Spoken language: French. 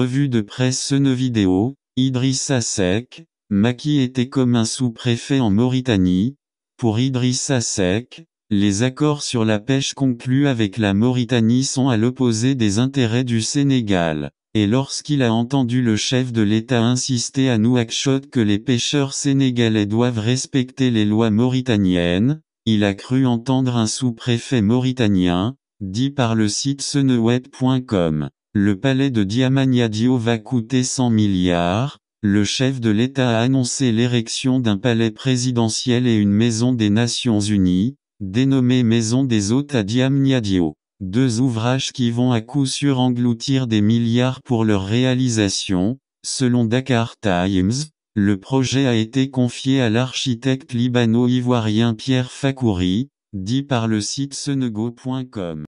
revue de presse Vidéo, Idrissa Sek, Maki était comme un sous-préfet en Mauritanie. Pour Idrissa Sek, les accords sur la pêche conclus avec la Mauritanie sont à l'opposé des intérêts du Sénégal. Et lorsqu'il a entendu le chef de l'État insister à Nouakchott que les pêcheurs sénégalais doivent respecter les lois mauritaniennes, il a cru entendre un sous-préfet mauritanien, dit par le site seneweb.com. Le palais de Diamaniadio va coûter 100 milliards. Le chef de l'État a annoncé l'érection d'un palais présidentiel et une maison des Nations Unies, dénommée Maison des Hôtes à Diamagnadio. Deux ouvrages qui vont à coup sûr engloutir des milliards pour leur réalisation. Selon Dakar Times, le projet a été confié à l'architecte libano-ivoirien Pierre Fakouri, dit par le site senego.com.